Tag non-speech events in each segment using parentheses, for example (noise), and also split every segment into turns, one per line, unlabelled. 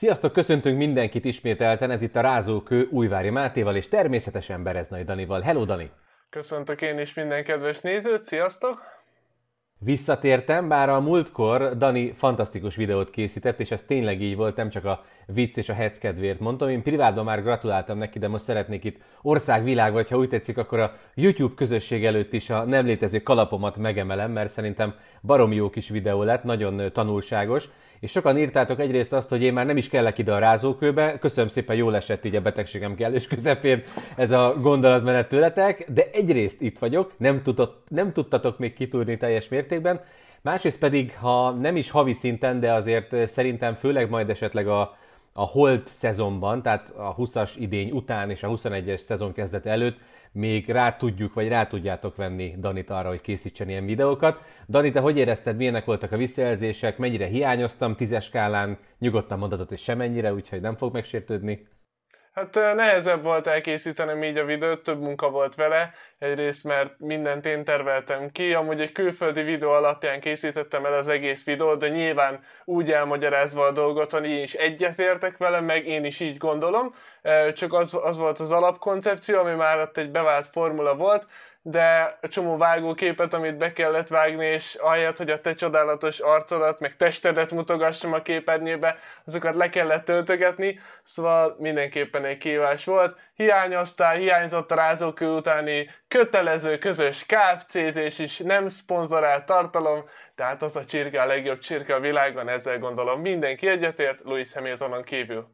Sziasztok, köszöntünk mindenkit ismételten, ez itt a Rázókő Újvári Mátéval és természetesen Bereznai Danival. Hello Dani!
Köszöntök én is minden kedves nézőt, sziasztok!
Visszatértem, bár a múltkor Dani fantasztikus videót készített, és ez tényleg így volt, nem csak a vicc és a hecc kedvéért mondtam. Én privátban már gratuláltam neki, de most szeretnék itt országvilág, vagy ha úgy tetszik, akkor a YouTube közösség előtt is a nem létező kalapomat megemelem, mert szerintem barom jó kis videó lett, nagyon tanulságos, és sokan írtátok egyrészt azt, hogy én már nem is kellek ide a rázókőbe, köszönöm szépen, jól esett így a betegségem kellős közepén ez a gondolatmenet tőletek, de egyrészt itt vagyok, nem, tudott, nem tudtatok még kitúrni teljes mértékben, másrészt pedig, ha nem is havi szinten, de azért szerintem főleg majd esetleg a, a holt szezonban, tehát a 20-as idény után és a 21-es szezon kezdete előtt még rá tudjuk, vagy rá tudjátok venni Danit arra, hogy készítsen ilyen videókat. Dani, te hogy érezted, milyenek voltak a visszajelzések, mennyire hiányoztam tízes skálán, nyugodtan mondatot és semennyire, úgyhogy nem fog megsértődni.
Hát eh, nehezebb volt elkészítenem így a videót, több munka volt vele, egyrészt mert mindent én terveltem ki, amúgy egy külföldi videó alapján készítettem el az egész videót, de nyilván úgy elmagyarázva a dolgot, hogy én is egyetértek vele, meg én is így gondolom, eh, csak az, az volt az alapkoncepció, ami már ott egy bevált formula volt, de csomó vágóképet, amit be kellett vágni, és ahelyett, hogy a te csodálatos arcodat, meg testedet mutogassam a képernyőbe, azokat le kellett töltögetni, szóval mindenképpen egy kívás volt. Hiányoztál, hiányzott a rázókő utáni kötelező közös kfc is, nem szponzorált tartalom, tehát az a csirke a legjobb csirke a világon, ezzel gondolom mindenki egyetért, Louis Hamiltonon kívül.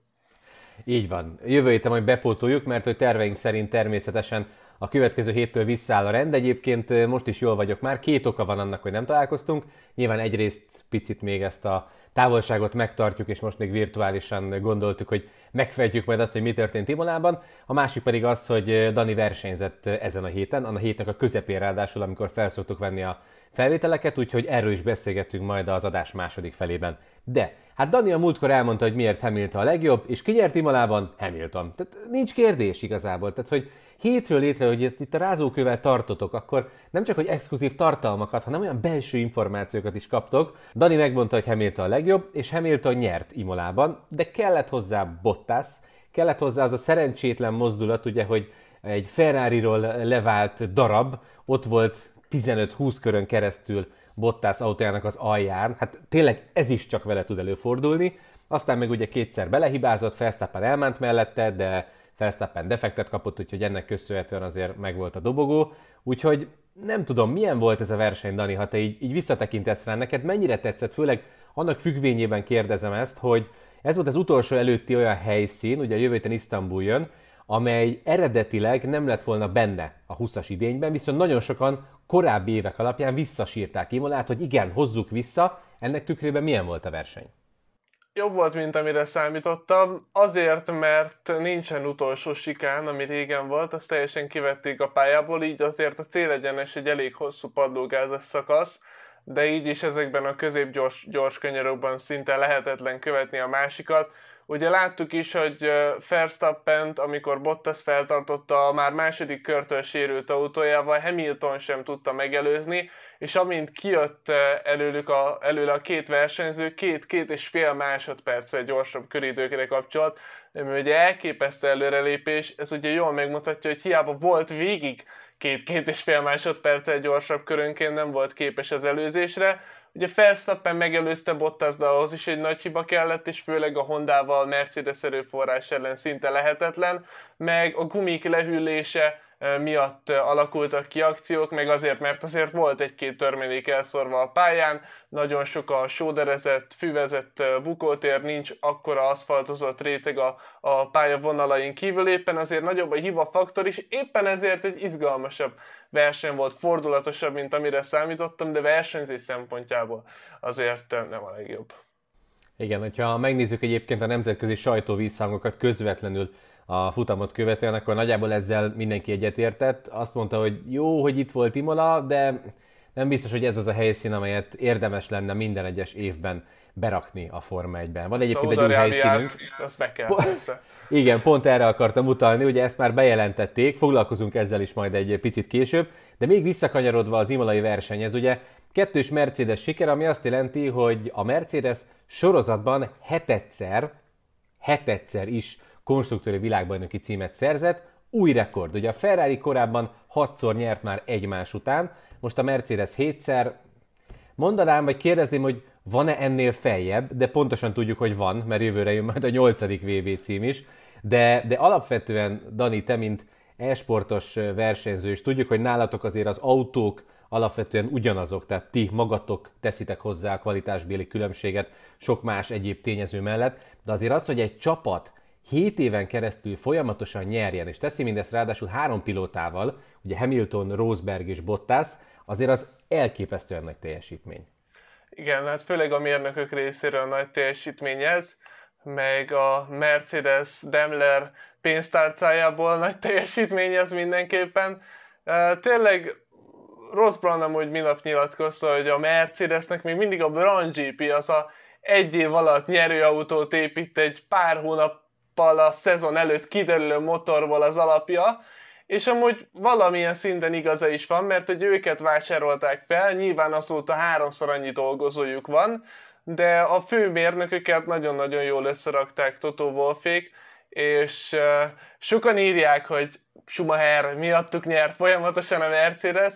Így van. Jövő héten majd bepótoljuk, mert hogy terveink szerint természetesen a következő héttől visszáll a rend. Egyébként most is jól vagyok már, két oka van annak, hogy nem találkoztunk. Nyilván egyrészt picit még ezt a távolságot megtartjuk, és most még virtuálisan gondoltuk, hogy megfejtjük majd azt, hogy mi történt Imolában. A másik pedig az, hogy Dani versenyzett ezen a héten, annak a hétnek a közepén ráadásul, amikor felszoktuk venni a felvételeket, úgyhogy erről is beszélgetünk majd az adás második felében. De, hát Dani a múltkor elmondta, hogy miért Hamilton a legjobb, és ki nyert imolában Hamilton. Tehát nincs kérdés igazából. Tehát, hogy hétről létre, hogy itt a rázókővel tartotok, akkor nem csak, hogy exkluzív tartalmakat, hanem olyan belső információkat is kaptok. Dani megmondta, hogy Hamilton a legjobb, és Hamilton nyert Imolában, de kellett hozzá Bottas, kellett hozzá az a szerencsétlen mozdulat, ugye, hogy egy Ferrari-ról levált darab ott volt 15-20 körön keresztül Bottas autójának az alján, hát tényleg ez is csak vele tud előfordulni, aztán meg ugye kétszer belehibázott, Felsztappen elment mellette, de Felsztappen defektet kapott, úgyhogy ennek köszönhetően azért megvolt a dobogó, úgyhogy nem tudom, milyen volt ez a verseny, Dani, ha te így, így visszatekintesz rá, neked mennyire tetszett, főleg annak függvényében kérdezem ezt, hogy ez volt az utolsó előtti olyan helyszín, ugye a jövő héten Isztambul jön, amely eredetileg nem lett volna benne a 20-as idényben, viszont nagyon sokan korábbi évek alapján visszasírták Imolát, hogy igen, hozzuk vissza, ennek tükrében milyen volt a verseny?
Jobb volt, mint amire számítottam, azért, mert nincsen utolsó sikán, ami régen volt, azt teljesen kivették a pályából, így azért a célegyenes egy elég hosszú padlógázas szakasz, de így is ezekben a középgyors gyors könyörökben szinte lehetetlen követni a másikat, Ugye láttuk is, hogy Verstappent, amikor Bottas feltartotta a már második körtől sérült autójával, Hamilton sem tudta megelőzni, és amint kijött előlük a, előle a két versenyző, két-két és fél másodperccel gyorsabb köridőkre kapcsolat, ami ugye elképesztő előrelépés, ez ugye jól megmutatja, hogy hiába volt végig két-két és fél másodperccel gyorsabb körönként nem volt képes az előzésre, Ugye Verstappen megelőzte Bottas, de ahhoz is egy nagy hiba kellett, és főleg a Hondával Mercedes erőforrás ellen szinte lehetetlen, meg a gumik lehűlése miatt alakultak ki akciók, meg azért, mert azért volt egy-két törmelék elszorva a pályán, nagyon sok a sóderezett, füvezett bukótér, nincs akkora aszfaltozott réteg a, a pályavonalain kívül, éppen azért nagyobb a hiba faktor is, éppen ezért egy izgalmasabb verseny volt, fordulatosabb, mint amire számítottam, de versenyzés szempontjából azért nem a legjobb.
Igen, hogyha megnézzük egyébként a nemzetközi sajtóvízhangokat közvetlenül a futamot követően, akkor nagyjából ezzel mindenki egyetértett. Azt mondta, hogy jó, hogy itt volt Imola, de nem biztos, hogy ez az a helyszín, amelyet érdemes lenne minden egyes évben berakni a Forma 1-ben. Van egyébként egy új helyszínünk.
Azt meg kell, (laughs)
Igen, pont erre akartam utalni, ugye ezt már bejelentették, foglalkozunk ezzel is majd egy picit később, de még visszakanyarodva az imolai ez ugye kettős Mercedes siker, ami azt jelenti, hogy a Mercedes sorozatban hetedszer, hetedszer is konstruktőri világbajnoki címet szerzett, új rekord. Ugye a Ferrari korábban 6-szor nyert már egymás után, most a Mercedes 7-szer. Mondanám, vagy kérdezném, hogy van-e ennél feljebb, de pontosan tudjuk, hogy van, mert jövőre jön majd a 8. VV cím is. De, de alapvetően, Dani, te mint e-sportos versenyző, és tudjuk, hogy nálatok azért az autók alapvetően ugyanazok, tehát ti magatok teszitek hozzá a kvalitásbéli különbséget sok más egyéb tényező mellett, de azért az, hogy egy csapat 7 éven keresztül folyamatosan nyerjen, és teszi mindezt ráadásul három pilótával, ugye Hamilton, Rosberg és Bottas, azért az elképesztően nagy teljesítmény.
Igen, hát főleg a mérnökök részéről nagy teljesítmény ez, meg a Mercedes Daimler pénztárcájából nagy teljesítmény ez mindenképpen. Tényleg Ross Brown amúgy minap nyilatkozta, hogy a Mercedesnek még mindig a Brown GP, az a egy év alatt nyerő autót épít egy pár hónap nappal a szezon előtt kiderülő motorból az alapja, és amúgy valamilyen szinten igaza is van, mert hogy őket vásárolták fel, nyilván azóta háromszor annyi dolgozójuk van, de a főmérnököket nagyon-nagyon jól összerakták Totó Wolfék, és uh, sokan írják, hogy Schumacher miattuk nyer folyamatosan a Mercedes,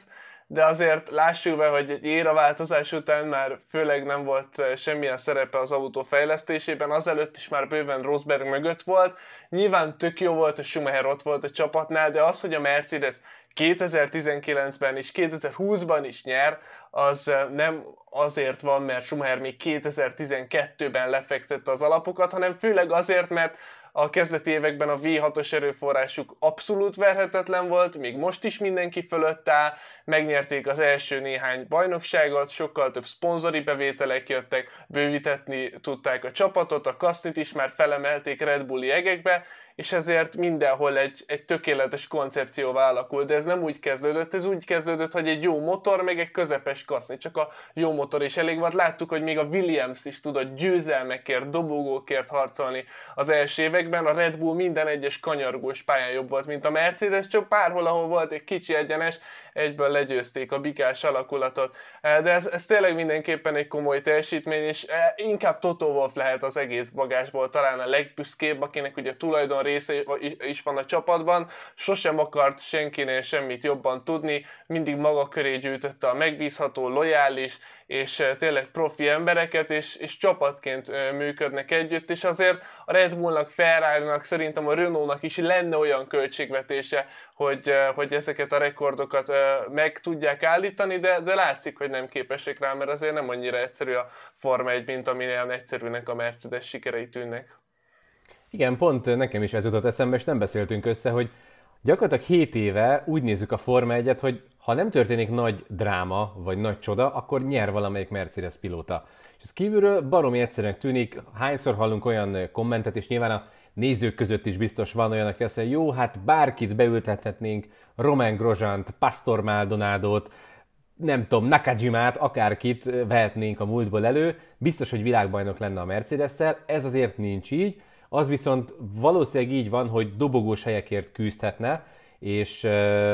de azért lássuk be, hogy egy éra változás után már főleg nem volt semmilyen szerepe az autó fejlesztésében, azelőtt is már bőven Rosberg mögött volt. Nyilván tök jó volt, hogy Schumacher ott volt a csapatnál, de az, hogy a Mercedes 2019-ben és 2020-ban is nyer, az nem azért van, mert Schumacher még 2012-ben lefektette az alapokat, hanem főleg azért, mert a kezdeti években a V6-os erőforrásuk abszolút verhetetlen volt, még most is mindenki fölött áll, megnyerték az első néhány bajnokságot, sokkal több szponzori bevételek jöttek, bővítetni tudták a csapatot, a kasznit is már felemelték Red Bulli egekbe, és ezért mindenhol egy, egy tökéletes koncepció alakult, de ez nem úgy kezdődött, ez úgy kezdődött, hogy egy jó motor, meg egy közepes kaszni, csak a jó motor is elég volt. Láttuk, hogy még a Williams is tudott győzelmekért, dobogókért harcolni az első évek, években a Red Bull minden egyes kanyargós pályán jobb volt, mint a Mercedes, csak párhol, ahol volt egy kicsi egyenes, egyből legyőzték a bikás alakulatot. De ez, ez tényleg mindenképpen egy komoly teljesítmény, és inkább Toto Wolf lehet az egész bagásból talán a legbüszkébb, akinek ugye tulajdon része is van a csapatban. Sosem akart senkinél semmit jobban tudni, mindig maga köré gyűjtötte a megbízható, lojális, és tényleg profi embereket, és, és csapatként működnek együtt, és azért a Red Bullnak, Ferrari-nak, szerintem a Renault-nak is lenne olyan költségvetése, hogy, hogy ezeket a rekordokat meg tudják állítani, de, de látszik, hogy nem képesek rá, mert azért nem annyira egyszerű a Forma 1, mint aminél egyszerűnek a Mercedes sikerei tűnnek.
Igen, pont nekem is ez jutott eszembe, és nem beszéltünk össze, hogy gyakorlatilag 7 éve úgy nézzük a Forma 1 hogy ha nem történik nagy dráma, vagy nagy csoda, akkor nyer valamelyik Mercedes pilóta. És ez kívülről barom egyszerűen tűnik, hányszor hallunk olyan kommentet, és nyilván a nézők között is biztos van olyan, aki azt mondja, jó, hát bárkit beültethetnénk, Roman Grozsant, Pastor Maldonádot, nem tudom, Nakajimát, akárkit vehetnénk a múltból elő, biztos, hogy világbajnok lenne a Mercedes-szel, ez azért nincs így, az viszont valószínűleg így van, hogy dobogós helyekért küzdhetne, és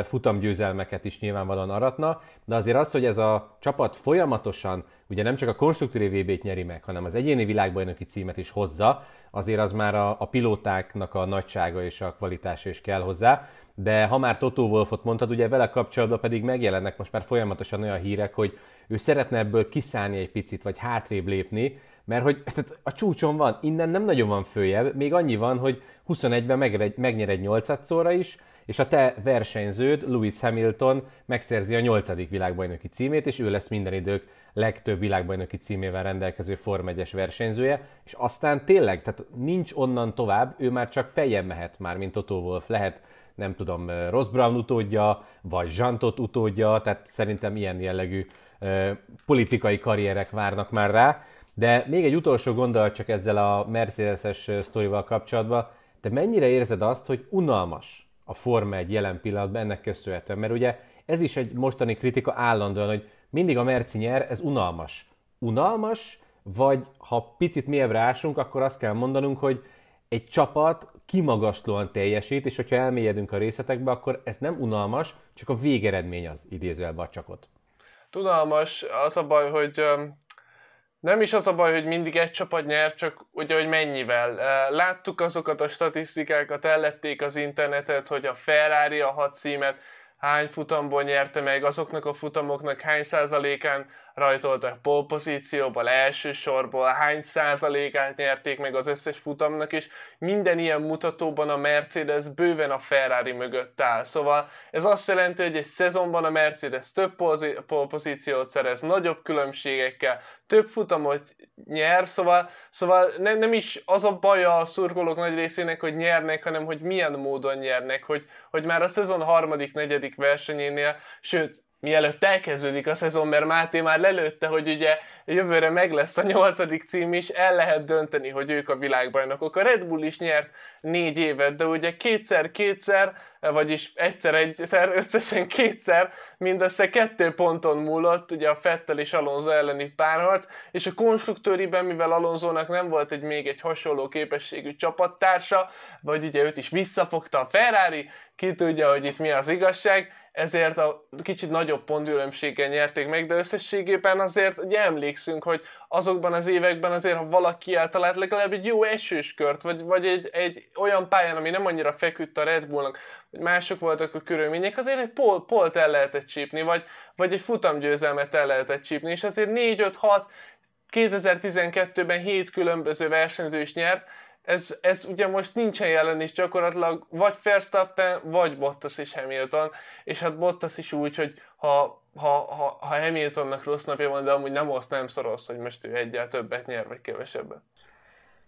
futamgyőzelmeket is nyilvánvalóan aratna, de azért az, hogy ez a csapat folyamatosan ugye nem csak a konstruktúri vb t nyeri meg, hanem az egyéni világbajnoki címet is hozza, azért az már a, a pilótáknak a nagysága és a kvalitása is kell hozzá, de ha már Totó Wolfot mondtad, ugye vele kapcsolatban pedig megjelennek most már folyamatosan olyan hírek, hogy ő szeretne ebből kiszállni egy picit, vagy hátrébb lépni, mert hogy (laughs) tehát a csúcson van, innen nem nagyon van följebb, még annyi van, hogy 21-ben megnyer egy 8 szóra is, és a te versenyződ, Lewis Hamilton megszerzi a nyolcadik világbajnoki címét, és ő lesz minden idők legtöbb világbajnoki címével rendelkező Form 1 versenyzője, és aztán tényleg, tehát nincs onnan tovább, ő már csak fejjel mehet már, mint Otto Wolf, lehet nem tudom, Ross Brown utódja, vagy Zsantot utódja, tehát szerintem ilyen jellegű eh, politikai karrierek várnak már rá. De még egy utolsó gondolat csak ezzel a Mercedes-es sztorival kapcsolatban, te mennyire érzed azt, hogy unalmas a Forma egy jelen pillanatban ennek köszönhetően. Mert ugye ez is egy mostani kritika állandóan, hogy mindig a Merci nyer, ez unalmas. Unalmas, vagy ha picit mélyebbre ásunk, akkor azt kell mondanunk, hogy egy csapat kimagaslóan teljesít, és hogyha elmélyedünk a részletekbe, akkor ez nem unalmas, csak a végeredmény az idézőjelbe a csakot.
Unalmas, az a baj, hogy nem is az a baj, hogy mindig egy csapat nyer, csak ugye, hogy mennyivel. Láttuk azokat a statisztikákat, ellették az internetet, hogy a Ferrari a hat címet hány futamból nyerte meg, azoknak a futamoknak hány százalékán a pole pozícióból, első sorból, hány százalékát nyerték meg az összes futamnak, és minden ilyen mutatóban a Mercedes bőven a Ferrari mögött áll. Szóval ez azt jelenti, hogy egy szezonban a Mercedes több pozi- pole pozíciót szerez, nagyobb különbségekkel, több futamot nyer, szóval, szóval ne, nem is az a baj a szurkolók nagy részének, hogy nyernek, hanem hogy milyen módon nyernek, hogy, hogy már a szezon harmadik, negyedik versenyénél, sőt, mielőtt elkezdődik a szezon, mert Máté már lelőtte, hogy ugye jövőre meg lesz a nyolcadik cím is, el lehet dönteni, hogy ők a világbajnokok. A Red Bull is nyert négy évet, de ugye kétszer-kétszer, vagyis egyszer-egyszer, (laughs) összesen kétszer, mindössze kettő ponton múlott, ugye a Fettel és Alonso elleni párharc, és a konstruktőriben, mivel Alonzónak nem volt egy még egy hasonló képességű csapattársa, vagy ugye őt is visszafogta a Ferrari, ki tudja, hogy itt mi az igazság, ezért a kicsit nagyobb pontgyűlömséggel nyerték meg, de összességében azért ugye emlékszünk, hogy azokban az években azért, ha valaki eltalált legalább egy jó esős kört, vagy, vagy egy, egy olyan pályán, ami nem annyira feküdt a Red Bullnak, hogy mások voltak a körülmények, azért egy pol, polt el lehetett csípni, vagy, vagy egy futamgyőzelmet el lehetett csípni, és azért 4-5-6 2012-ben 7 különböző versenyző is nyert, ez, ez ugye most nincsen jelen, is gyakorlatilag vagy Verstappen, vagy Bottas és Hamilton, és hát Bottas is úgy, hogy ha, ha, ha, ha Hamiltonnak rossz napja van, de amúgy nem azt nem szoros, hogy most ő egyel többet nyer, vagy kevesebbet.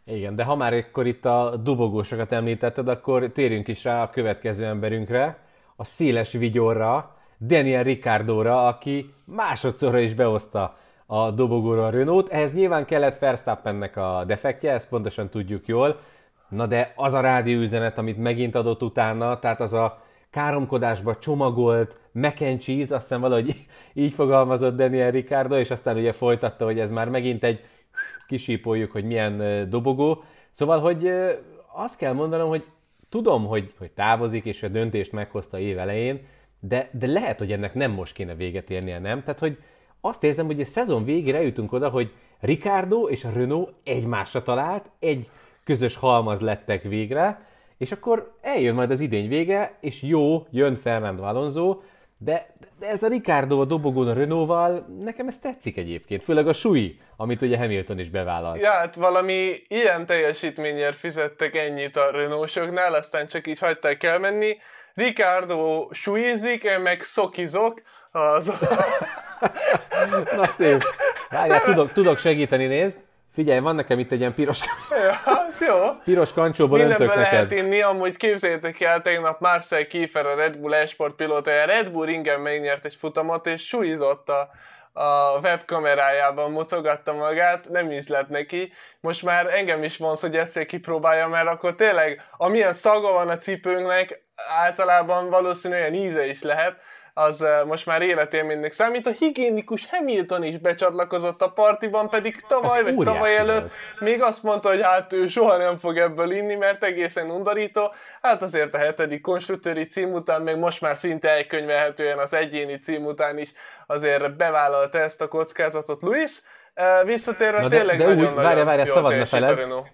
Igen, de ha már akkor itt a dubogósokat említetted, akkor térjünk is rá a következő emberünkre, a széles vigyorra, Daniel Ricardóra, aki másodszorra is behozta a dobogóra a Renault. Ehhez nyilván kellett Verstappennek a defektje, ezt pontosan tudjuk jól. Na de az a rádió üzenet, amit megint adott utána, tehát az a káromkodásba csomagolt mac and cheese, azt hiszem valahogy (laughs) így fogalmazott Daniel Ricardo, és aztán ugye folytatta, hogy ez már megint egy (sniffs) kisípoljuk, hogy milyen dobogó. Szóval, hogy azt kell mondanom, hogy tudom, hogy, hogy távozik, és a döntést meghozta év elején, de, de lehet, hogy ennek nem most kéne véget érnie, nem? Tehát, hogy, azt érzem, hogy a szezon végére jutunk oda, hogy Ricardo és a Renault egymásra talált, egy közös halmaz lettek végre, és akkor eljön majd az idény vége, és jó, jön Fernando Alonso, de, de ez a Ricardo a dobogón a Renault-val, nekem ez tetszik egyébként, főleg a súly, amit ugye Hamilton is bevállalt.
Ja, hát valami ilyen teljesítményért fizettek ennyit a Renault-soknál, aztán csak így hagyták elmenni. Ricardo súlyzik, én meg szokizok, az...
Na szép. Várjál, tudok, tudok segíteni, nézd. Figyelj, van nekem itt egy ilyen piros,
ja, jó.
piros kancsóból öntök neked. lehet
inni, amúgy képzeljétek el, tegnap Marcel Kiefer, a Red Bull esport a Red Bull ringen megnyert egy futamot, és súlyzott a, a webkamerájában mutogatta magát, nem ízlett neki. Most már engem is mondsz, hogy egyszer kipróbálja, mert akkor tényleg, amilyen szaga van a cipőnknek, általában valószínűleg olyan íze is lehet, az most már életélménynek számít. A higiénikus Hamilton is becsatlakozott a partiban, pedig tavaly, vagy tavaly előtt volt. még azt mondta, hogy hát ő soha nem fog ebből inni, mert egészen undorító. Hát azért a hetedik konstruktőri cím után, még most már szinte elkönyvelhetően az egyéni cím után is azért bevállalta ezt a kockázatot Luis. Visszatérve Na de, tényleg de nagyon úgy, várja, várja, szabad szabadna feled.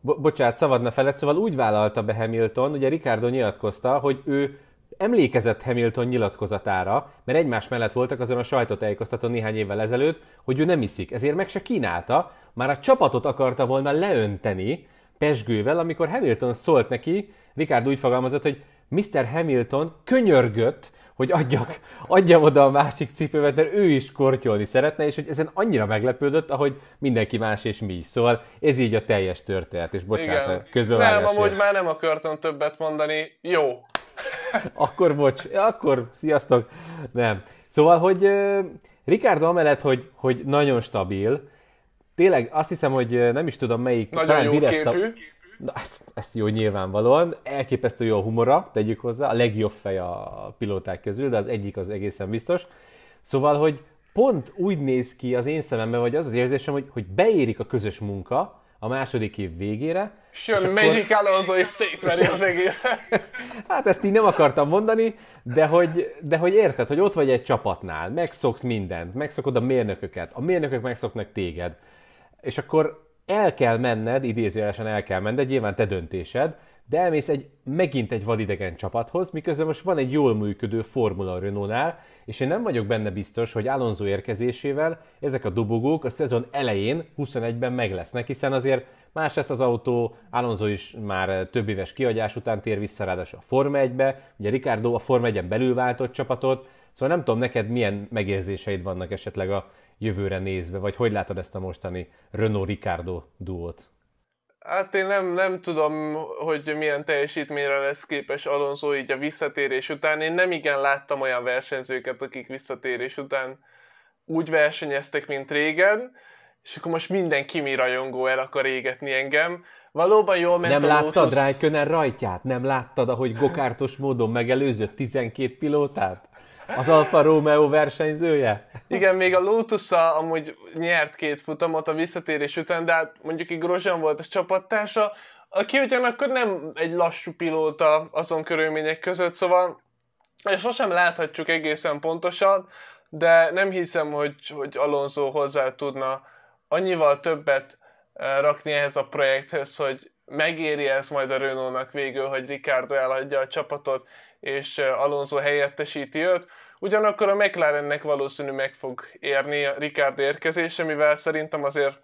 Bo- bocsánat, szabad feled, szóval úgy vállalta be Hamilton, ugye Ricardo nyilatkozta, hogy ő emlékezett Hamilton nyilatkozatára, mert egymás mellett voltak azon a sajtótájékoztatón néhány évvel ezelőtt, hogy ő nem iszik, ezért meg se kínálta, már a csapatot akarta volna leönteni pesgővel, amikor Hamilton szólt neki, Ricard úgy fogalmazott, hogy Mr. Hamilton könyörgött, hogy adjak, adjam oda a másik cipőmet, mert ő is kortyolni szeretne, és hogy ezen annyira meglepődött, ahogy mindenki más és mi is. Szóval ez így a teljes történet, és bocsánat, Igen. közben Nem, amúgy
már nem akartam többet mondani. Jó,
akkor bocs, akkor sziasztok. Nem. Szóval, hogy Ricardo amellett, hogy, hogy nagyon stabil, tényleg azt hiszem, hogy nem is tudom melyik. Nagyon talán jó direzta... képű. Na, ez, ez jó nyilvánvalóan, elképesztő jó a humora, tegyük hozzá, a legjobb fej a pilóták közül, de az egyik az egészen biztos. Szóval, hogy pont úgy néz ki az én szememben, vagy az az érzésem, hogy, hogy beérik a közös munka, a második év végére. Sőn, és Magic
Alonso is szétveri az egészet.
(laughs) hát ezt így nem akartam mondani, de hogy, de hogy érted, hogy ott vagy egy csapatnál, megszoksz mindent, megszokod a mérnököket, a mérnökök megszoknak téged, és akkor el kell menned, idézőjelesen el kell menned, nyilván te döntésed, de elmész egy, megint egy vadidegen csapathoz, miközben most van egy jól működő Formula Renault-nál, és én nem vagyok benne biztos, hogy Alonso érkezésével ezek a dobogók a szezon elején 21-ben meg lesznek, hiszen azért más lesz az autó, Alonso is már több éves kiadás után tér vissza ráadásul a Forma 1-be, ugye Ricardo a Forma 1-en belül váltott csapatot, szóval nem tudom neked milyen megérzéseid vannak esetleg a jövőre nézve, vagy hogy látod ezt a mostani Renault-Ricardo duót?
Hát én nem, nem tudom, hogy milyen teljesítményre lesz képes Alonso így a visszatérés után. Én nem igen láttam olyan versenyzőket, akik visszatérés után úgy versenyeztek, mint régen, és akkor most minden Kimi rajongó el akar égetni engem. Valóban jól ment Nem a láttad Lotus... Rájkönen
rajtját? Nem láttad, ahogy gokártos módon megelőzött 12 pilótát? Az Alfa Romeo versenyzője?
Igen, még a lotus amúgy nyert két futamot a visszatérés után, de hát mondjuk így Grozan volt a csapattársa, aki ugyanakkor nem egy lassú pilóta azon körülmények között, szóval és sosem láthatjuk egészen pontosan, de nem hiszem, hogy, hogy Alonso hozzá tudna annyival többet eh, rakni ehhez a projekthez, hogy megéri ez majd a Renault-nak végül, hogy Ricardo eladja a csapatot, és Alonso helyettesíti őt. Ugyanakkor a McLarennek valószínű meg fog érni a Ricard érkezése, mivel szerintem azért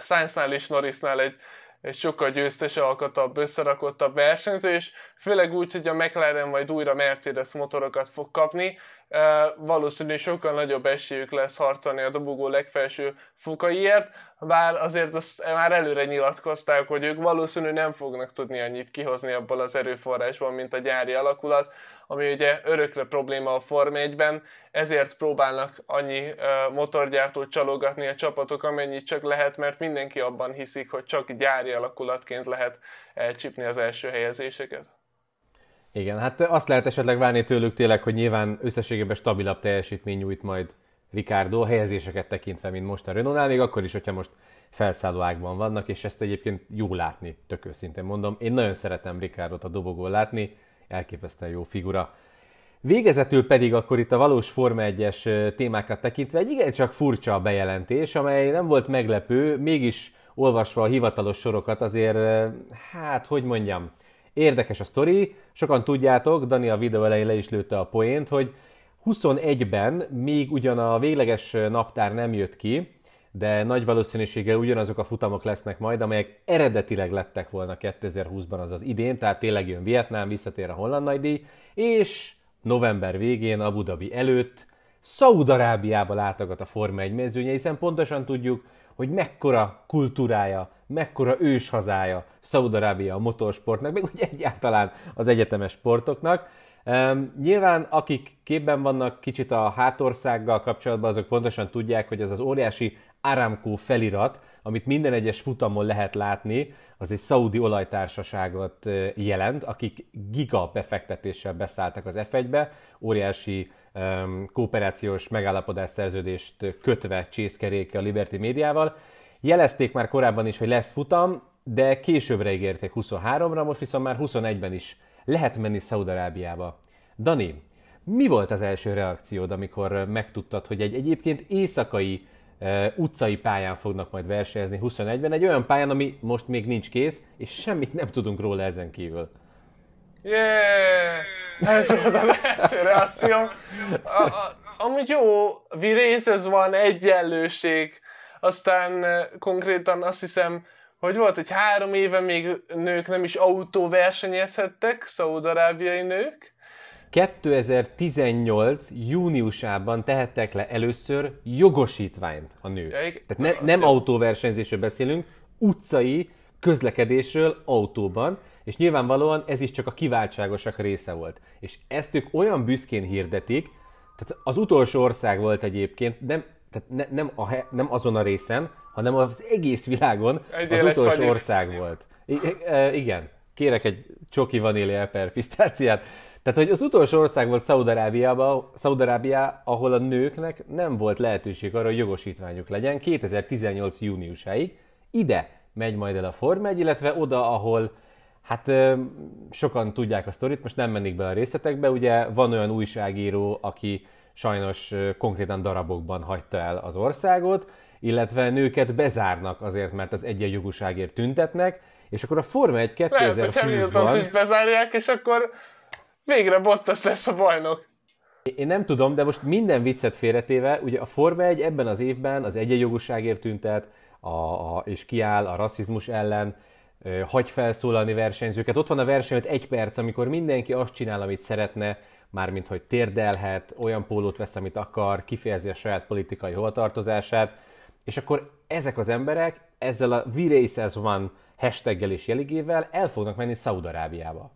Sainznál és Norrisnál egy, egy sokkal győztes alkatabb, összerakottabb versenyző, és főleg úgy, hogy a McLaren majd újra Mercedes motorokat fog kapni, valószínűleg sokkal nagyobb esélyük lesz harcolni a dobogó legfelső fokaiért, bár azért azt már előre nyilatkozták, hogy ők valószínűleg nem fognak tudni annyit kihozni abból az erőforrásból, mint a gyári alakulat, ami ugye örökre probléma a Form 1-ben, ezért próbálnak annyi motorgyártót csalogatni a csapatok, amennyit csak lehet, mert mindenki abban hiszik, hogy csak gyári alakulatként lehet elcsípni az első helyezéseket.
Igen, hát azt lehet esetleg várni tőlük tényleg, hogy nyilván összességében stabilabb teljesítmény nyújt majd Ricardo helyezéseket tekintve, mint most a Renault-nál, még akkor is, hogyha most felszálló ágban vannak, és ezt egyébként jó látni, tök őszintén mondom. Én nagyon szeretem Ricardot a dobogón látni, elképesztően jó figura. Végezetül pedig akkor itt a valós Forma 1-es témákat tekintve egy igencsak furcsa a bejelentés, amely nem volt meglepő, mégis olvasva a hivatalos sorokat azért, hát hogy mondjam, Érdekes a sztori, sokan tudjátok, Dani a videó elején le is lőtte a poént, hogy 21-ben még ugyan a végleges naptár nem jött ki, de nagy valószínűséggel ugyanazok a futamok lesznek majd, amelyek eredetileg lettek volna 2020-ban, azaz idén, tehát tényleg jön Vietnám, visszatér a holland díj, és november végén, Abu Dhabi előtt, Szaúd-Arábiába látogat a Forma 1 mezőnye, hiszen pontosan tudjuk, hogy mekkora kultúrája mekkora hazája Szaudarábia a motorsportnak, meg úgy egyáltalán az egyetemes sportoknak. Um, nyilván akik képben vannak kicsit a hátországgal kapcsolatban, azok pontosan tudják, hogy az az óriási Aramco felirat, amit minden egyes futamon lehet látni, az egy szaudi olajtársaságot jelent, akik giga befektetéssel beszálltak az F1-be, óriási um, kooperációs megállapodás szerződést kötve csészkeréke a Liberty médiával, Jelezték már korábban is, hogy lesz futam, de későbbre ígérték 23-ra, most viszont már 21-ben is lehet menni Szaudarábiába. Dani, mi volt az első reakciód, amikor megtudtad, hogy egy egyébként éjszakai uh, utcai pályán fognak majd versenyezni 21-ben, egy olyan pályán, ami most még nincs kész, és semmit nem tudunk róla ezen kívül?
Yeah! Ez volt az első reakció. A, a, amúgy jó, virészhez van egyenlőség aztán konkrétan azt hiszem, hogy volt, hogy három éve még nők nem is autóversenyezhettek, szaudarábiai nők.
2018. júniusában tehettek le először jogosítványt a nők. Ja, Tehát ne, nem jó. autóversenyzésről beszélünk, utcai közlekedésről autóban, és nyilvánvalóan ez is csak a kiváltságosak része volt. És ezt ők olyan büszkén hirdetik, tehát az utolsó ország volt egyébként, nem, tehát ne, nem, a, nem azon a részen, hanem az egész világon egy az utolsó fagyik. ország volt. I, e, e igen, kérek egy csoki vanília per pisztáciát. Tehát, hogy az utolsó ország volt Szaudarábiában, Szaudarábia, ahol a nőknek nem volt lehetőség arra, hogy jogosítványuk legyen 2018. júniusáig. Ide megy majd el a formegy, illetve oda, ahol Hát sokan tudják a sztorit, most nem mennék be a részletekbe, ugye van olyan újságíró, aki sajnos konkrétan darabokban hagyta el az országot, illetve nőket bezárnak azért, mert az egyenjogúságért tüntetnek, és akkor a Forma 1 2020-ban... Lehet, hogy hamilton is
bezárják, és akkor végre Bottas
lesz a bajnok. Én nem tudom, de most minden viccet félretéve, ugye a Forma 1 ebben az évben az egyenjogúságért tüntet, a, a, és kiáll a rasszizmus ellen, hagy felszólalni versenyzőket. Ott van a verseny hogy egy perc, amikor mindenki azt csinál, amit szeretne, mármint hogy térdelhet, olyan pólót vesz, amit akar, kifejezi a saját politikai hovatartozását, és akkor ezek az emberek ezzel a We Race as One hashtaggel és jeligével el fognak menni Szaudarábiába.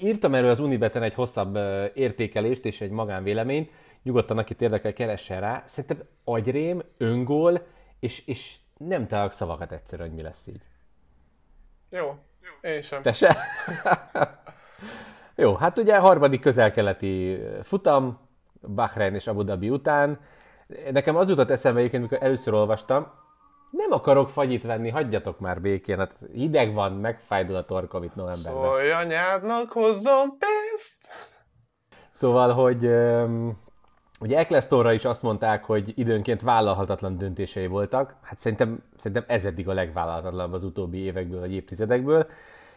Írtam erről az Unibeten egy hosszabb értékelést és egy magánvéleményt, nyugodtan akit érdekel, keressen rá. Szerintem agyrém, öngól, és, és nem találok szavakat egyszerűen, hogy mi lesz így.
Jó, én sem. Te sem?
jó, hát ugye harmadik közelkeleti futam, Bahrein és Abu Dhabi után. Nekem az jutott eszembe egyébként, amikor először olvastam, nem akarok fagyit venni, hagyjatok már békén, hát hideg van, megfájdul a torkom itt novemberben.
Szólj anyádnak, hozzon pénzt!
Szóval, hogy um, Ugye Eklesztorra is azt mondták, hogy időnként vállalhatatlan döntései voltak. Hát szerintem, szerintem ez eddig a legvállalhatatlan az utóbbi évekből vagy évtizedekből.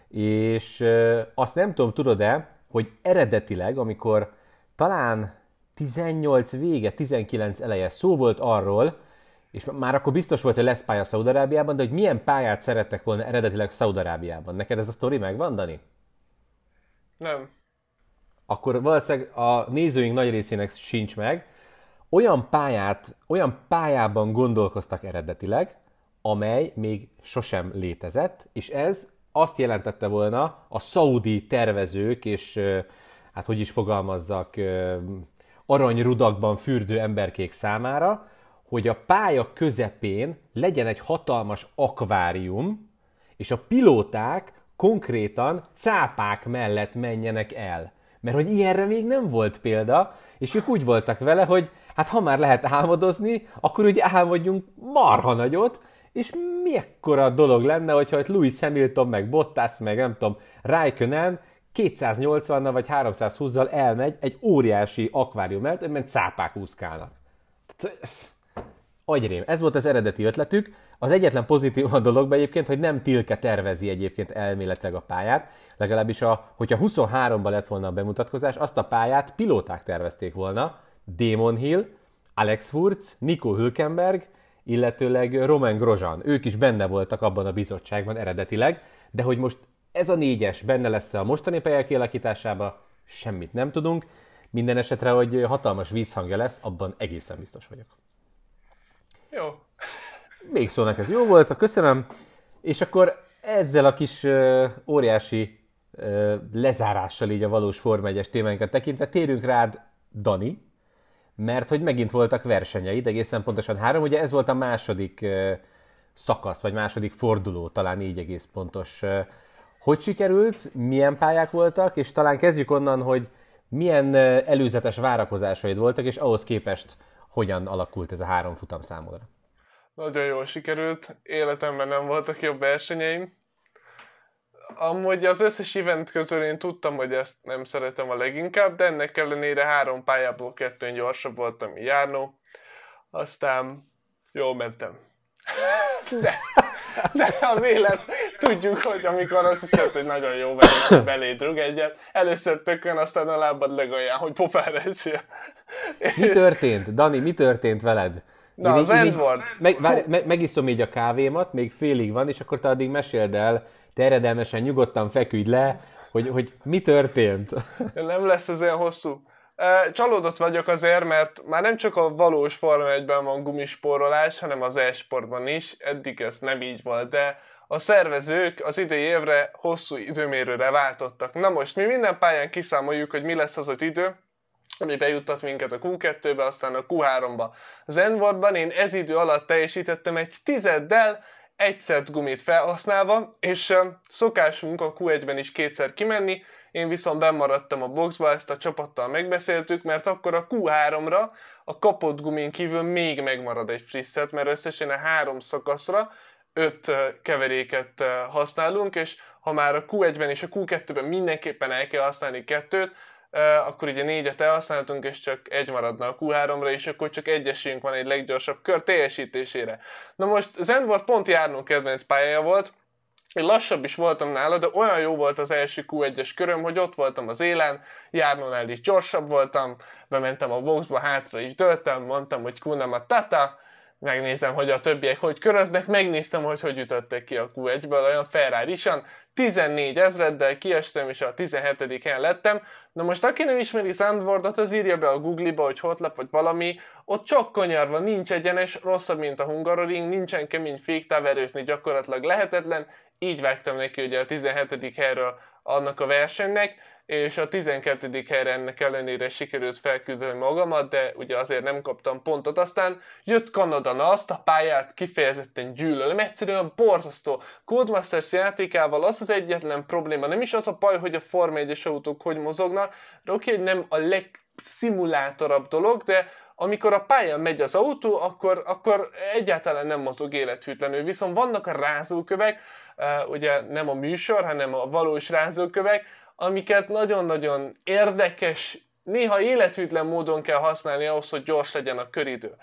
És azt nem tudom, tudod-e, hogy eredetileg, amikor talán 18 vége, 19 eleje szó volt arról, és már akkor biztos volt, hogy lesz pálya Szaudarábiában, de hogy milyen pályát szerettek volna eredetileg Szaudarábiában. Neked ez a sztori megvan, Dani? Nem akkor valószínűleg a nézőink nagy részének sincs meg, olyan pályát, olyan pályában gondolkoztak eredetileg, amely még sosem létezett, és ez azt jelentette volna a szaudi tervezők, és hát hogy is fogalmazzak, aranyrudakban fürdő emberkék számára, hogy a pálya közepén legyen egy hatalmas akvárium, és a pilóták konkrétan cápák mellett menjenek el. Mert hogy ilyenre még nem volt példa, és ők úgy voltak vele, hogy hát ha már lehet álmodozni, akkor ugye álmodjunk marha nagyot, és mekkora dolog lenne, hogyha itt Louis Hamilton, meg Bottas, meg nem tudom, Raikönen 280-nal vagy 320-zal elmegy egy óriási akvárium mellett, amiben cápák úszkálnak. Tehát, Agyrém, ez volt az eredeti ötletük. Az egyetlen pozitív a dologban egyébként, hogy nem Tilke tervezi egyébként elméletileg a pályát, legalábbis a, hogyha 23-ban lett volna a bemutatkozás, azt a pályát pilóták tervezték volna, Damon Hill, Alex Wurz, Nico Hülkenberg, illetőleg Roman Grozan. Ők is benne voltak abban a bizottságban eredetileg, de hogy most ez a négyes benne lesz a mostani pályák kialakításába, semmit nem tudunk. Minden esetre, hogy hatalmas vízhangja lesz, abban egészen biztos vagyok. Jó. Még szó ez jó volt, köszönöm. És akkor ezzel a kis ö, óriási ö, lezárással így a valós Forma 1 témáinkat tekintve térünk rád, Dani, mert hogy megint voltak versenyeid, egészen pontosan három, ugye ez volt a második ö, szakasz, vagy második forduló, talán így egész pontos. hogy sikerült, milyen pályák voltak, és talán kezdjük onnan, hogy milyen előzetes várakozásaid voltak, és ahhoz képest hogyan alakult ez a három futam számodra?
Nagyon jól sikerült, életemben nem voltak jobb versenyeim. Amúgy az összes event közül én tudtam, hogy ezt nem szeretem a leginkább, de ennek ellenére három pályából kettőn gyorsabb voltam járnó, aztán jól mentem. De, de az élet, tudjuk, hogy amikor azt hiszed, hogy nagyon jó belé, beléd rúg egyet, először tökön, aztán a lábad legalján, hogy pofára essél. Mi
történt? Dani, mi történt veled?
Na, mindig, az én, Edward.
Meg, várj, meg, megiszom így a kávémat, még félig van, és akkor te addig meséld el, te eredelmesen, nyugodtan feküdj le, hogy, hogy mi történt.
Nem lesz ez olyan hosszú. Csalódott vagyok azért, mert már nem csak a valós Forma 1-ben van gumisporolás, hanem az e-sportban is. Eddig ez nem így volt, de a szervezők az idei évre hosszú időmérőre váltottak. Na most mi minden pályán kiszámoljuk, hogy mi lesz az az idő, ami bejuttat minket a Q2-be, aztán a Q3-ba. Zenboardban én ez idő alatt teljesítettem egy tizeddel, egy szett gumit felhasználva, és szokásunk a Q1-ben is kétszer kimenni, én viszont bemaradtam a boxba, ezt a csapattal megbeszéltük, mert akkor a Q3-ra a kapott gumin kívül még megmarad egy frisset, mert összesen a három szakaszra öt keveréket használunk, és ha már a Q1-ben és a Q2-ben mindenképpen el kell használni kettőt, akkor ugye négyet elhasználtunk, és csak egy maradna a Q3-ra, és akkor csak egy van egy leggyorsabb kör teljesítésére. Na most volt pont járnunk kedvenc pályája volt, én lassabb is voltam nála, de olyan jó volt az első Q1-es köröm, hogy ott voltam az élen, járnónál is gyorsabb voltam, bementem a boxba, hátra is döltem, mondtam, hogy kunam a tata, megnézem, hogy a többiek hogy köröznek, megnéztem, hogy hogy ütöttek ki a Q1-ből, olyan ferrari 14 ezreddel kiestem, és a 17 en lettem. Na most, aki nem ismeri Sandwardot, az írja be a Google-ba, hogy hotlap vagy valami, ott csak kanyarva, nincs egyenes, rosszabb, mint a Hungaroring, nincsen kemény féktáv erőzni, gyakorlatilag lehetetlen, így vágtam neki ugye a 17. helyről annak a versenynek és a 12. helyre ennek ellenére sikerült felküldeni magamat, de ugye azért nem kaptam pontot. Aztán jött Kanada, na azt a pályát kifejezetten gyűlölöm, egyszerűen borzasztó. Codemasters játékával az az egyetlen probléma, nem is az a baj, hogy a Forma 1 autók hogy mozognak, oké, hogy nem a legszimulátorabb dolog, de amikor a pályán megy az autó, akkor, akkor egyáltalán nem mozog élethűtlenül. Viszont vannak a rázókövek, eh, ugye nem a műsor, hanem a valós rázókövek, amiket nagyon-nagyon érdekes néha élethűtlen módon kell használni ahhoz, hogy gyors legyen a köridő.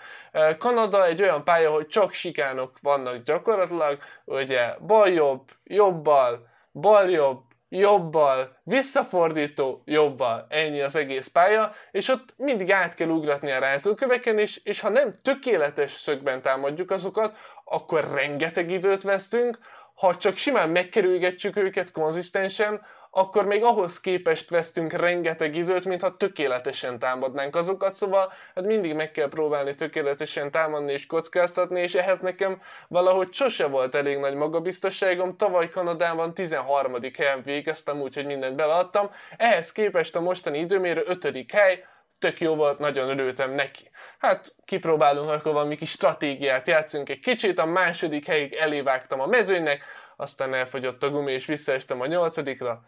Kanada egy olyan pálya, hogy csak sikánok vannak gyakorlatilag, ugye bal-jobb, jobbal, bal-jobb, jobbal, visszafordító, jobbal, ennyi az egész pálya, és ott mindig át kell ugratni a rázóköveken, és, és ha nem tökéletes szögben támadjuk azokat, akkor rengeteg időt vesztünk, ha csak simán megkerülgetjük őket konzisztensen, akkor még ahhoz képest vesztünk rengeteg időt, mintha tökéletesen támadnánk azokat, szóval hát mindig meg kell próbálni tökéletesen támadni és kockáztatni, és ehhez nekem valahogy sose volt elég nagy magabiztosságom, tavaly Kanadában 13. helyen végeztem, úgyhogy mindent beleadtam, ehhez képest a mostani időmérő 5. hely, tök jó volt, nagyon örültem neki. Hát kipróbálunk, akkor valami kis stratégiát játszunk egy kicsit, a második helyig elévágtam a mezőnynek, aztán elfogyott a gumi és visszaestem a nyolcadikra,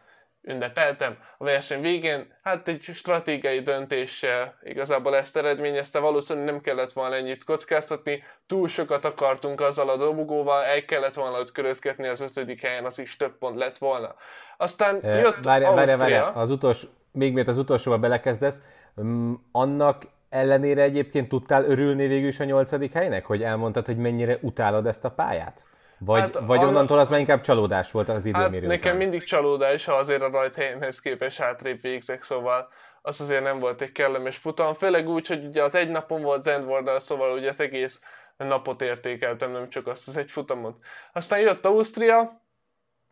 ünnepeltem. A verseny végén, hát egy stratégiai döntéssel igazából ezt eredményezte, valószínűleg nem kellett volna ennyit kockáztatni, túl sokat akartunk azzal a dobogóval, el kellett volna ott körözgetni az ötödik helyen, az is több pont lett volna. Aztán eh, jött várja, Ausztria. Várja,
az utolsó, még miért az utolsóba belekezdesz, mm, annak ellenére egyébként tudtál örülni végül is a nyolcadik helynek, hogy elmondtad, hogy mennyire utálod ezt a pályát? Vagy, hát vagy onnantól az már inkább csalódás volt az időmérő hát Nekem
mindig csalódás, ha azért a rajthelyemhez képest hátrébb végzek, szóval az azért nem volt egy kellemes futam, főleg úgy, hogy ugye az egy napon volt Zendvordal, szóval ugye az egész napot értékeltem, nem csak azt az egy futamot. Aztán jött Ausztria,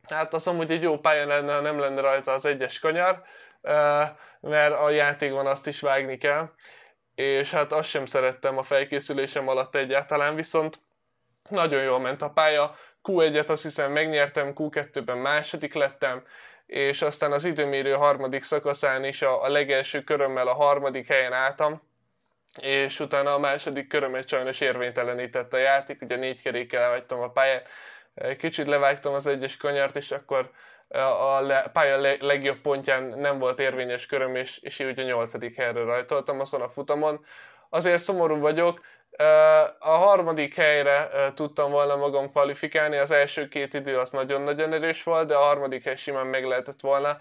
hát az amúgy egy jó pálya lenne, ha nem lenne rajta az egyes kanyar, mert a játékban azt is vágni kell, és hát azt sem szerettem a felkészülésem alatt egyáltalán, viszont nagyon jól ment a pálya, Q1-et azt hiszem megnyertem, Q2-ben második lettem, és aztán az időmérő harmadik szakaszán is a, a legelső körömmel a harmadik helyen álltam, és utána a második körömet sajnos érvénytelenített a játék, ugye négy kerékkel elhagytam a pályát, kicsit levágtam az egyes kanyart, és akkor a le, pálya le, legjobb pontján nem volt érvényes köröm, és, és így ugye nyolcadik helyre rajtoltam azon a futamon. Azért szomorú vagyok, a harmadik helyre tudtam volna magam kvalifikálni, az első két idő az nagyon-nagyon erős volt, de a harmadik hely simán meg lehetett volna,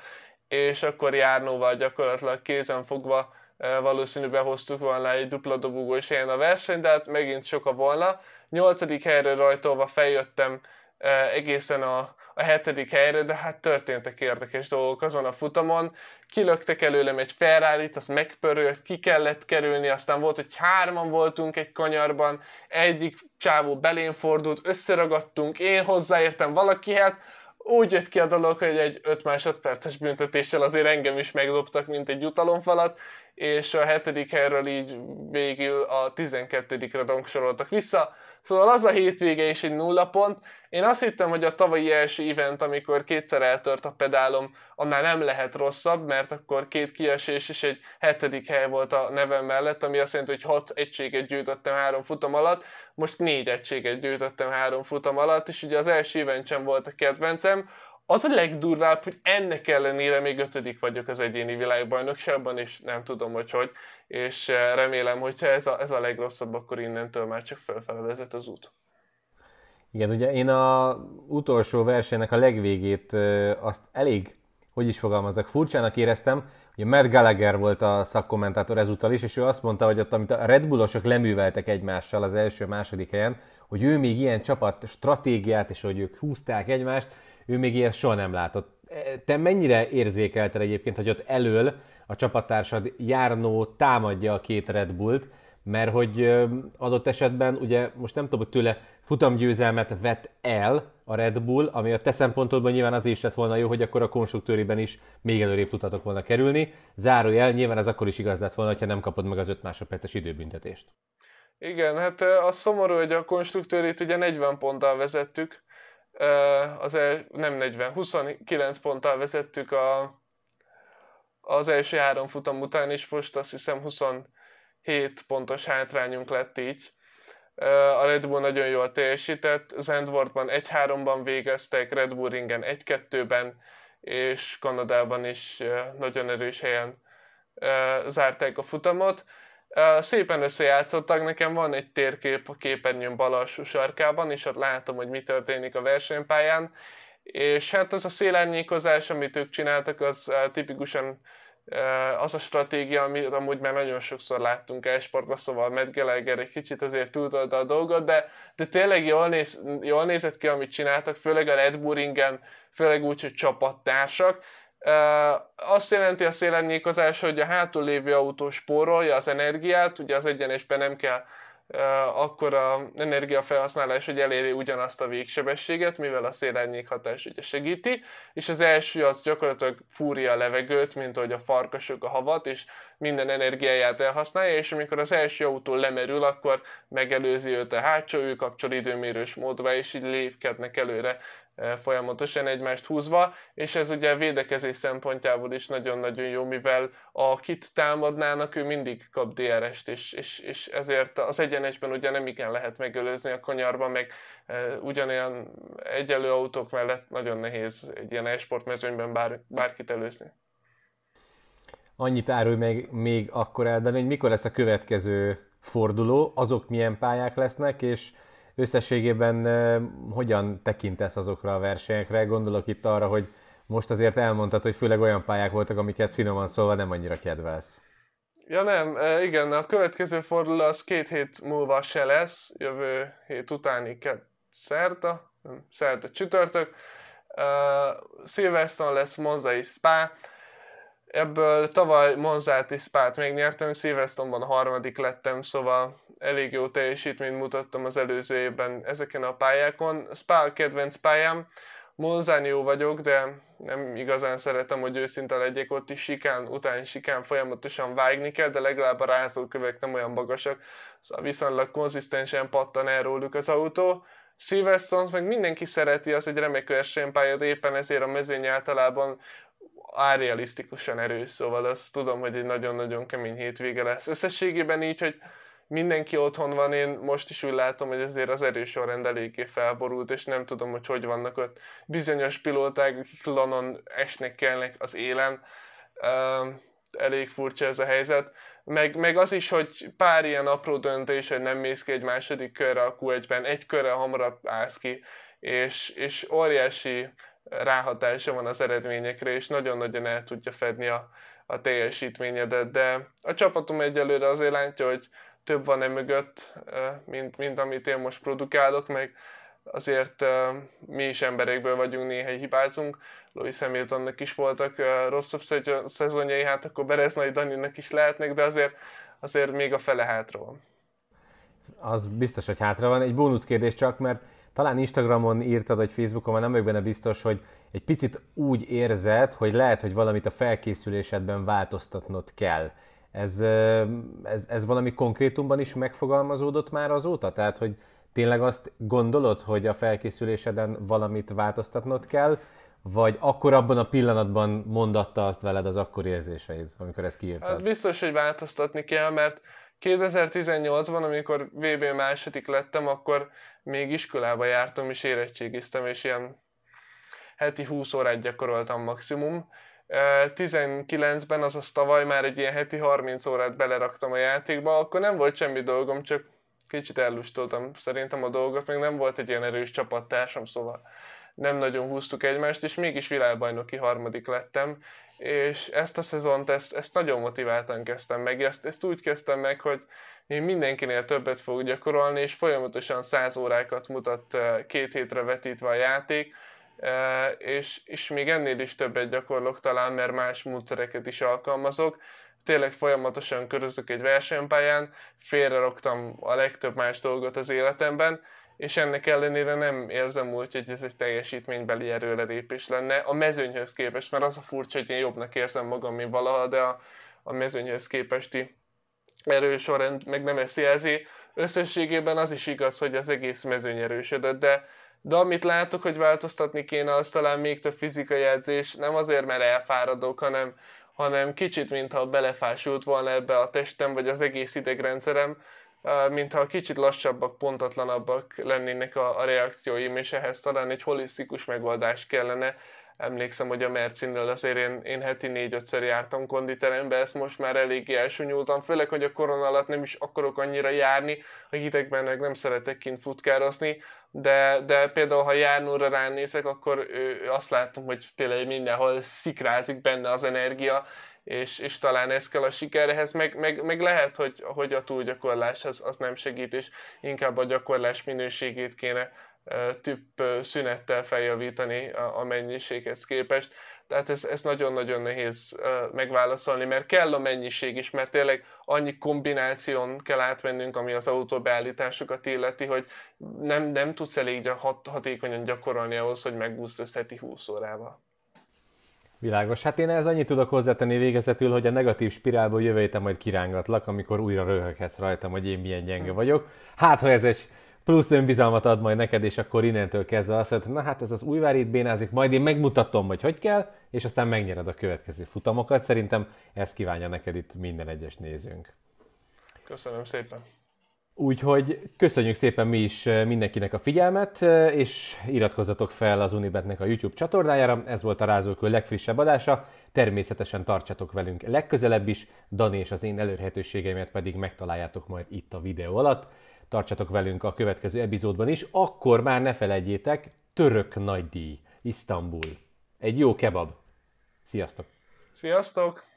és akkor járnóval gyakorlatilag kézen fogva valószínű behoztuk volna egy dupla dobogós helyen a versenyt, de hát megint a volna. Nyolcadik helyre rajtolva feljöttem egészen a a hetedik helyre, de hát történtek érdekes dolgok azon a futamon. Kilöktek előlem egy ferrari az megpörölt, ki kellett kerülni, aztán volt, hogy hárman voltunk egy kanyarban, egyik csávó belén fordult, összeragadtunk, én hozzáértem valakihez, úgy jött ki a dolog, hogy egy 5 másodperces büntetéssel azért engem is megdobtak, mint egy jutalomfalat, és a hetedik helyről így végül a 12-re rangsoroltak vissza. Szóval az a hétvége is egy nulla pont. Én azt hittem, hogy a tavalyi első event, amikor kétszer eltört a pedálom, annál nem lehet rosszabb, mert akkor két kiesés és egy hetedik hely volt a nevem mellett, ami azt jelenti, hogy hat egységet gyűjtöttem három futam alatt, most négy egységet gyűjtöttem három futam alatt, és ugye az első event sem volt a kedvencem, az a legdurvább, hogy ennek ellenére még ötödik vagyok az egyéni világbajnokságban, és nem tudom, hogy hogy. És eh, remélem, hogyha ez a, ez a legrosszabb, akkor innentől már csak felfelé vezet az út.
Igen, ugye én a utolsó versenynek a legvégét eh, azt elég, hogy is fogalmazok, furcsának éreztem, Ugye Matt Gallagher volt a szakkommentátor ezúttal is, és ő azt mondta, hogy ott, amit a Red Bullosok leműveltek egymással az első-második helyen, hogy ő még ilyen csapat stratégiát, és hogy ők húzták egymást, ő még ilyet soha nem látott. E, te mennyire érzékelted egyébként, hogy ott elől a csapattársad járnó támadja a két Red Bullt, mert hogy adott esetben, ugye most nem tudom, hogy tőle futamgyőzelmet vett el a Red Bull, ami a te szempontodban nyilván az is lett volna jó, hogy akkor a konstruktőriben is még előrébb tudhatok volna kerülni. Zárójel, nyilván ez akkor is igaz lett volna, ha nem kapod meg az 5 másodperces időbüntetést.
Igen, hát az szomorú, hogy a konstruktőrit ugye 40 ponttal vezettük, az el, nem 40, 29 ponttal vezettük a, az első három futam után, és most azt hiszem 27 pontos hátrányunk lett így. A Red Bull nagyon jól teljesített, Zandvoortban 1-3-ban végeztek, Red Bull ringen 1-2-ben, és Kanadában is nagyon erős helyen zárták a futamot. Szépen összejátszottak, nekem van egy térkép a képernyőn bal alsó sarkában, és ott látom, hogy mi történik a versenypályán, és hát az a szélárnyékozás, amit ők csináltak, az tipikusan az a stratégia, amit amúgy már nagyon sokszor láttunk el sportban, szóval Matt Gallagher egy kicsit azért túltolta a dolgot, de, de tényleg jól, néz, jól nézett ki, amit csináltak, főleg a Red Bull ringen, főleg úgy, hogy csapattársak, azt jelenti a szélárnyékozás, hogy a hátul lévő autó spórolja az energiát, ugye az egyenesben nem kell akkor a energiafelhasználás, hogy eléri ugyanazt a végsebességet, mivel a szélárnyék hatás ugye segíti, és az első az gyakorlatilag fúrja a levegőt, mint ahogy a farkasok a havat, és minden energiáját elhasználja, és amikor az első autó lemerül, akkor megelőzi őt a hátsó, ő kapcsol időmérős módba, és így lépkednek előre folyamatosan egymást húzva, és ez ugye védekezés szempontjából is nagyon-nagyon jó, mivel a kit támadnának, ő mindig kap DRS-t, és, és, és ezért az egyenesben ugye nem igen lehet megölözni a kanyarban, meg e, ugyanolyan egyelő autók mellett nagyon nehéz egy ilyen esportmezőnyben bár, bárkit előzni.
Annyit árul még, még akkor de hogy mikor lesz a következő forduló, azok milyen pályák lesznek, és összességében hogyan tekintesz azokra a versenyekre? Gondolok itt arra, hogy most azért elmondtad, hogy főleg olyan pályák voltak, amiket finoman szólva nem annyira kedvelsz.
Ja nem, igen, a következő forduló az két hét múlva se lesz, jövő hét utáni kett szerda, szerda csütörtök. Uh, Silverstone lesz és Spa, Ebből tavaly Monzát és Spát megnyertem, Silverstone-ban harmadik lettem, szóval elég jó teljesítményt mutattam az előző évben ezeken a pályákon. Spa kedvenc pályám, Monzán jó vagyok, de nem igazán szeretem, hogy őszinte legyek, ott is sikán, után sikán folyamatosan vágni kell, de legalább a rázókövek nem olyan magasak, szóval viszonylag konzisztensen pattan el róluk az autó. Silverstone meg mindenki szereti, az egy remek versenypálya, de éppen ezért a mezőny általában árealisztikusan erős, szóval azt tudom, hogy egy nagyon-nagyon kemény hétvége lesz. Összességében így, hogy mindenki otthon van, én most is úgy látom, hogy azért az sorrend eléggé felborult, és nem tudom, hogy hogy vannak ott bizonyos pilóták, akik lanon esnek kelnek az élen. elég furcsa ez a helyzet. Meg, meg az is, hogy pár ilyen apró döntés, hogy nem mész ki egy második körre a Q1-ben, egy körre hamarabb állsz ki, és, és óriási ráhatása van az eredményekre, és nagyon-nagyon el tudja fedni a, a teljesítményedet, de a csapatom egyelőre azért látja, hogy több van-e mögött, mint, mint amit én most produkálok, meg azért mi is emberekből vagyunk, néha hibázunk. Louis Hamiltonnak is voltak rosszabb szezonjai, hát akkor Bereznai Daninak is lehetnek, de azért, azért még a fele hátra van.
Az biztos, hogy hátra van. Egy bónusz kérdés csak, mert talán Instagramon írtad, vagy Facebookon, már nem vagyok benne biztos, hogy egy picit úgy érzed, hogy lehet, hogy valamit a felkészülésedben változtatnod kell. Ez, ez, ez valami konkrétumban is megfogalmazódott már azóta? Tehát, hogy tényleg azt gondolod, hogy a felkészüléseden valamit változtatnod kell, vagy akkor abban a pillanatban mondatta azt veled az akkor érzéseid, amikor ezt kiírtad? Hát
biztos, hogy változtatni kell, mert 2018-ban, amikor VB második lettem, akkor még iskolába jártam és érettségiztem, és ilyen heti 20 órát gyakoroltam maximum. 19-ben, azaz tavaly már egy ilyen heti 30 órát beleraktam a játékba, akkor nem volt semmi dolgom, csak kicsit ellustoltam szerintem a dolgot, még nem volt egy ilyen erős csapattársam, szóval nem nagyon húztuk egymást, és mégis világbajnoki harmadik lettem, és ezt a szezont, ezt, ezt nagyon motiváltan kezdtem meg, ezt, ezt úgy kezdtem meg, hogy mindenkinél többet fog gyakorolni, és folyamatosan 100 órákat mutat eh, két hétre vetítve a játék, eh, és, és még ennél is többet gyakorlok talán, mert más módszereket is alkalmazok. Tényleg folyamatosan körözök egy versenypályán, félreroktam a legtöbb más dolgot az életemben, és ennek ellenére nem érzem úgy, hogy ez egy teljesítménybeli erőlerépés lenne a mezőnyhöz képest, mert az a furcsa, hogy én jobbnak érzem magam, mint valaha, de a, a mezőnyhöz képesti erősorrend meg nem ezt jelzi. Összességében az is igaz, hogy az egész mezőny erősödött, de, de amit látok, hogy változtatni kéne, az talán még több fizikai edzés, nem azért, mert elfáradok, hanem, hanem kicsit, mintha belefásult volna ebbe a testem, vagy az egész idegrendszerem, mintha kicsit lassabbak, pontatlanabbak lennének a, a reakcióim, és ehhez talán egy holisztikus megoldás kellene, emlékszem, hogy a Mercinről azért én, én heti négy-ötször jártam konditerembe, ezt most már eléggé elsúnyultam, főleg, hogy a korona alatt nem is akarok annyira járni, a hidegben meg nem szeretek kint futkározni, de, de például, ha járnóra ránézek, akkor ő, azt látom, hogy tényleg mindenhol szikrázik benne az energia, és, és talán ez kell a sikerhez, meg, meg, meg lehet, hogy, hogy a túlgyakorlás az, az nem segít, és inkább a gyakorlás minőségét kéne tüpp szünettel feljavítani a, mennyiséghez képest. Tehát ez, ez nagyon-nagyon nehéz megválaszolni, mert kell a mennyiség is, mert tényleg annyi kombináción kell átvennünk, ami az autóbeállításokat illeti, hogy nem, nem tudsz elég hat, hatékonyan gyakorolni ahhoz, hogy megúszd ezt heti 20 órával.
Világos. Hát én ez annyit tudok hozzátenni végezetül, hogy a negatív spirálból jövő majd kirángatlak, amikor újra röhöghetsz rajtam, hogy én milyen gyenge vagyok. Hát, ha ez egy plusz önbizalmat ad majd neked, és akkor innentől kezdve azt mondod, na hát ez az újvár itt bénázik, majd én megmutatom, hogy hogy kell, és aztán megnyered a következő futamokat. Szerintem ezt kívánja neked itt minden egyes nézőnk.
Köszönöm szépen.
Úgyhogy köszönjük szépen mi is eh, mindenkinek a figyelmet, eh, és iratkozzatok fel az Unibetnek a YouTube csatornájára. Ez volt a Rázókő legfrissebb adása. Természetesen tartsatok velünk legközelebb is, Dani és az én elérhetőségeimet pedig megtaláljátok majd itt a videó alatt. Tartsatok velünk a következő epizódban is, akkor már ne felejtjétek, török nagydíj, Isztambul. Egy jó kebab. Sziasztok!
Sziasztok!